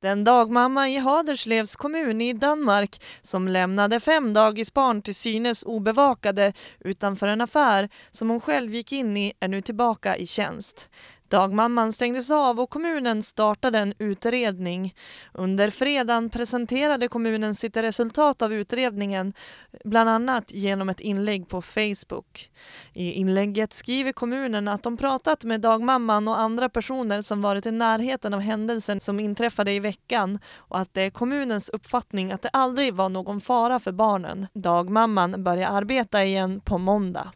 Den dagmamma i Haderslevs kommun i Danmark som lämnade fem dagisbarn till synes obevakade utanför en affär som hon själv gick in i är nu tillbaka i tjänst. Dagmamman stängdes av och kommunen startade en utredning. Under fredagen presenterade kommunen sitt resultat av utredningen, bland annat genom ett inlägg på Facebook. I inlägget skriver kommunen att de pratat med dagmamman och andra personer som varit i närheten av händelsen som inträffade i veckan och att det är kommunens uppfattning att det aldrig var någon fara för barnen. Dagmamman börjar arbeta igen på måndag.